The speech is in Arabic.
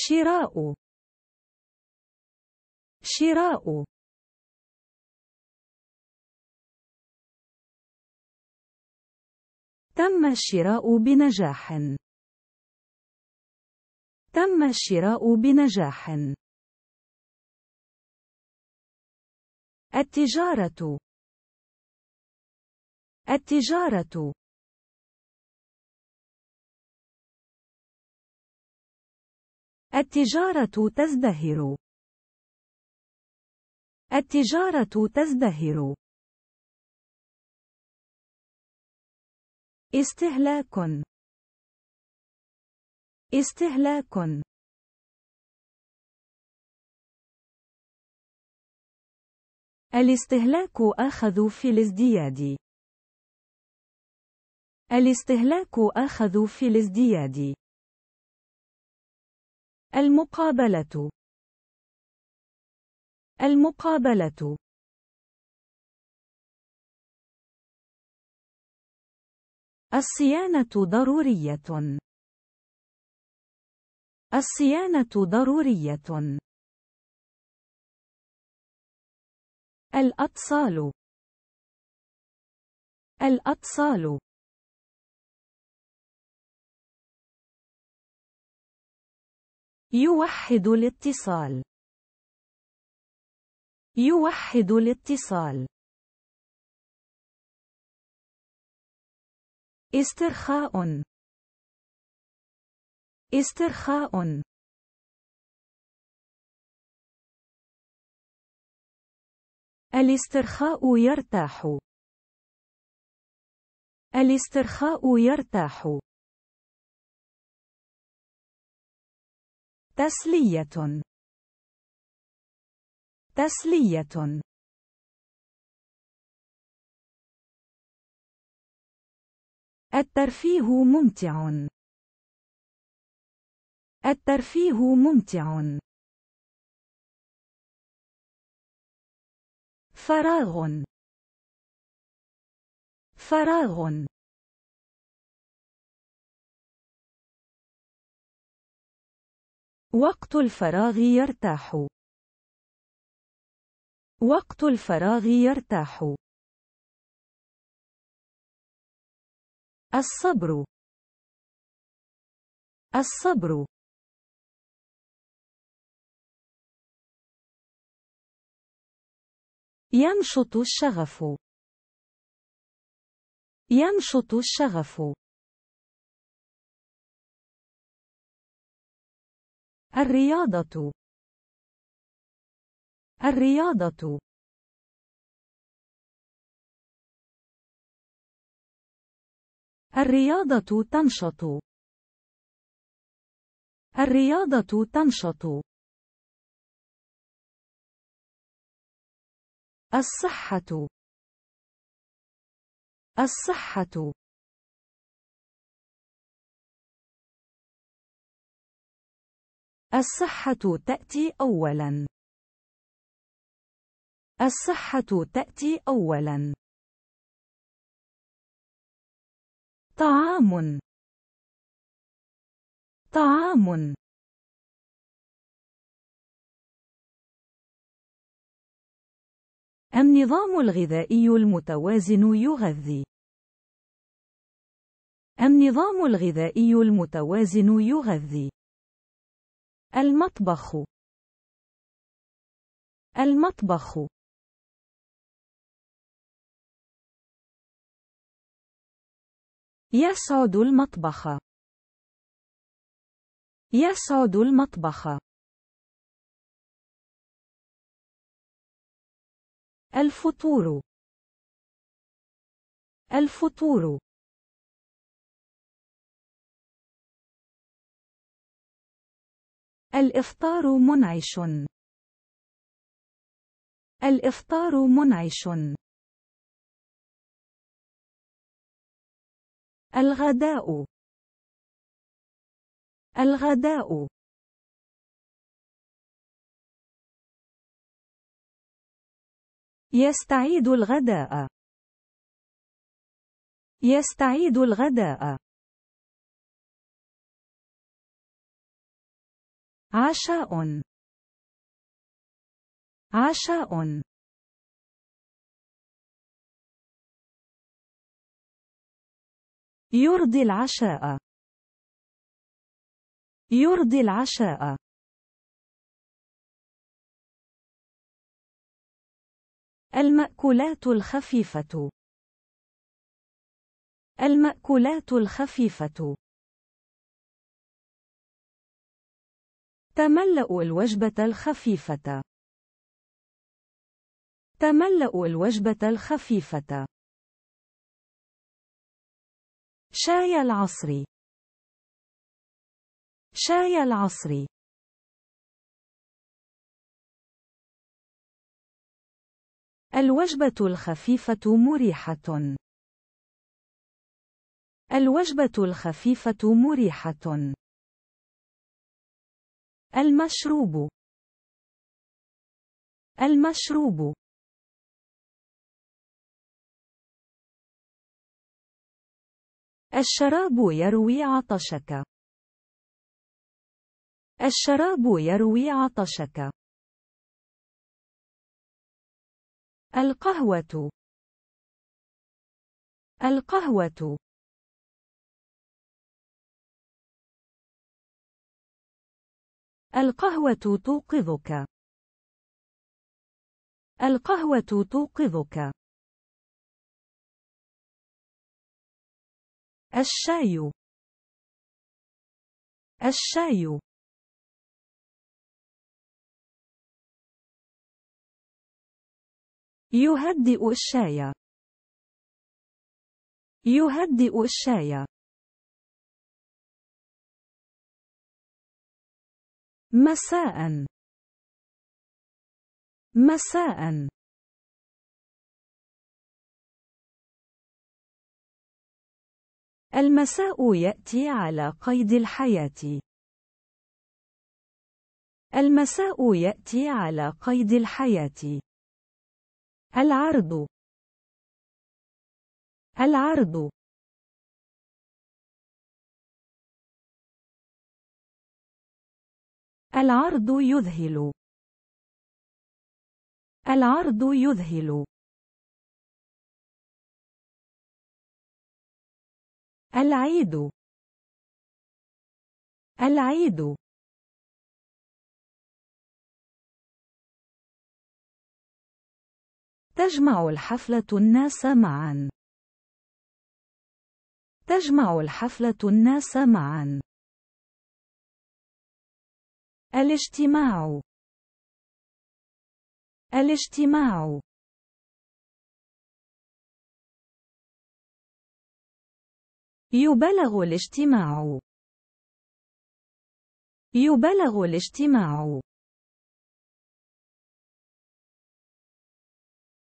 شراء شراء تم الشراء بنجاح تم الشراء بنجاح التجارة التجارة التجارة تزدهر. التجارة تزدهر. استهلاك استهلاك الاستهلاك أخذ في الازدياد الاستهلاك أخذ في الازدياد المقابلة المقابلة الصيانة ضرورية الصيانة ضرورية الأطفال الأطفال يوحد الاتصال يوحد الاتصال استرخاء استرخاء الاسترخاء يرتاح الاسترخاء يرتاح تسلية تسلية الترفيه ممتع الترفيه ممتع فراغ فراغ وقت الفراغ يرتاح وقت الفراغ يرتاح الصبر الصبر ينشط الشغف ينشط الشغف الرياضة الرياضة الرياضة تنشط الرياضة تنشط الصحة الصحة الصحة تأتي أولاً. الصحة تأتي أولاً. طعام طعام النظام الغذائي المتوازن يغذي النظام الغذائي المتوازن يغذي المطبخ المطبخ يسعد المطبخ يسعد المطبخ الفطور الفطور الإفطار منعش الإفطار منعش الغداء الغداء يستعيد الغداء يستعيد الغداء عشاء عشاء يرضي العشاء يرضي العشاء المأكولات الخفيفة المأكولات الخفيفة تملأ الوجبة الخفيفة. تملأ الوجبة الخفيفة. شاي العصر. شاي العصر. الوجبة الخفيفة مريحة. الوجبة الخفيفة مريحة. المشروب المشروب الشراب يروي عطشك الشراب يروي عطشك القهوة القهوة القهوة توقظك. القهوة توقظك. الشاي. الشاي. يهدئ الشاي. يهدئ الشاي. مساء مساء المساء يأتي على قيد الحياة المساء يأتي على قيد الحياة العرض العرض العرض يذهل العرض يذهل العيد العيد تجمع الحفلة الناس معا تجمع الحفلة الناس معا الاجتماع الاجتماع يبلغ الاجتماع يبلغ الاجتماع